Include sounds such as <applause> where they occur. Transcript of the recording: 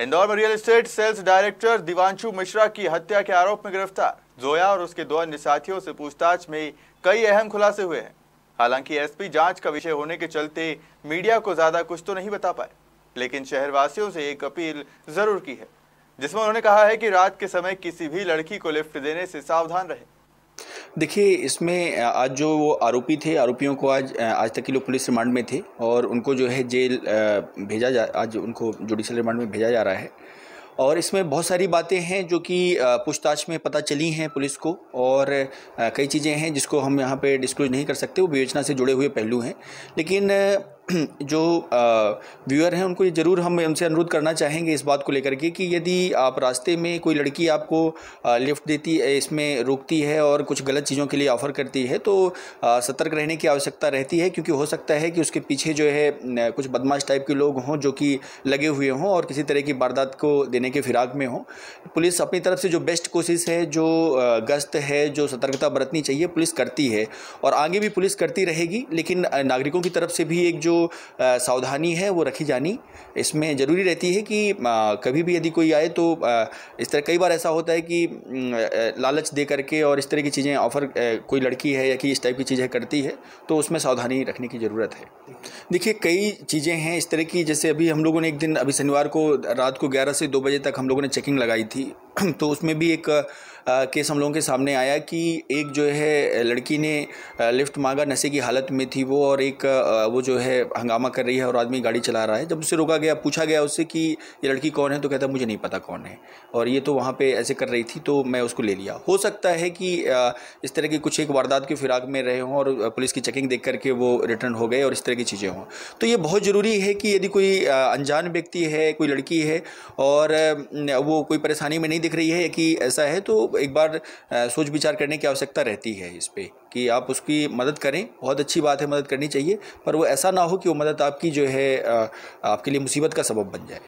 इंदौर में real estate sales director Divanshu Mishra की हत्या के आरोप में गिरफ्तार जोया और उसके दो अन्य साथियों से पूछताछ में कई अहम खुलासे हुए हैं हालांकि एसपी जांच का विषय होने के चलते मीडिया को ज्यादा कुछ तो नहीं बता पाए लेकिन शहरवासियों से एक अपील जरूर की है जिसमें उन्होंने कहा है कि रात के समय किसी भी लड़की को लिफ्ट देने से सावधान रहें देखिए इसमें आज जो वो आरोपी थे आरोपियों को आज आज तक के लोग पुलिस रिमांड में थे और उनको जो है जेल भेजा जा आज उनको जुडिशल रिमांड में भेजा जा रहा है और इसमें बहुत सारी बातें हैं जो कि पूछताछ में पता चली हैं पुलिस को और कई चीज़ें हैं जिसको हम यहाँ पे डिस्क्लोज नहीं कर सकते वो विवेचना से जुड़े हुए पहलू हैं लेकिन <clears throat> जो व्यूअर हैं उनको ये ज़रूर हम उनसे अनुरोध करना चाहेंगे इस बात को लेकर के कि यदि आप रास्ते में कोई लड़की आपको लिफ्ट देती है इसमें रोकती है और कुछ गलत चीज़ों के लिए ऑफ़र करती है तो सतर्क रहने की आवश्यकता रहती है क्योंकि हो सकता है कि उसके पीछे जो है कुछ बदमाश टाइप के लोग हों जो कि लगे हुए हों और किसी तरह की वारदात को देने के फिराक में हों पुलिस अपनी तरफ से जो बेस्ट कोशिश है जो गश्त है जो सतर्कता बरतनी चाहिए पुलिस करती है और आगे भी पुलिस करती रहेगी लेकिन नागरिकों की तरफ से भी एक जो सावधानी है वो रखी जानी इसमें ज़रूरी रहती है कि कभी भी यदि कोई आए तो इस तरह कई बार ऐसा होता है कि लालच दे करके और इस तरह की चीज़ें ऑफ़र कोई लड़की है या कि इस टाइप की चीज़ें करती है तो उसमें सावधानी रखने की ज़रूरत है देखिए कई चीज़ें हैं इस तरह की जैसे अभी हम लोगों ने एक दिन अभी शनिवार को रात को ग्यारह से दो बजे तक हम लोगों ने चेकिंग लगाई थी तो उसमें भी एक केस हम लोगों के सामने आया कि एक जो है लड़की ने लिफ्ट मांगा नशे की हालत में थी वो और एक वो जो है हंगामा कर रही है और आदमी गाड़ी चला रहा है जब उससे रोका गया पूछा गया उससे कि ये लड़की कौन है तो कहता मुझे नहीं पता कौन है और ये तो वहाँ पे ऐसे कर रही थी तो मैं उसको ले लिया हो सकता है कि इस तरह की कुछ एक वारदात के फिराक में रहे हों और पुलिस की चेकिंग देख करके वो रिटर्न हो गए और इस तरह की चीज़ें हों तो ये बहुत ज़रूरी है कि यदि कोई अनजान व्यक्ति है कोई लड़की है और वो कोई परेशानी में नहीं दिख रही है कि ऐसा है तो एक बार सोच विचार करने की आवश्यकता रहती है इस पर कि आप उसकी मदद करें बहुत अच्छी बात है मदद करनी चाहिए पर वो ऐसा ना हो कि वो मदद आपकी जो है आपके लिए मुसीबत का सबब बन जाए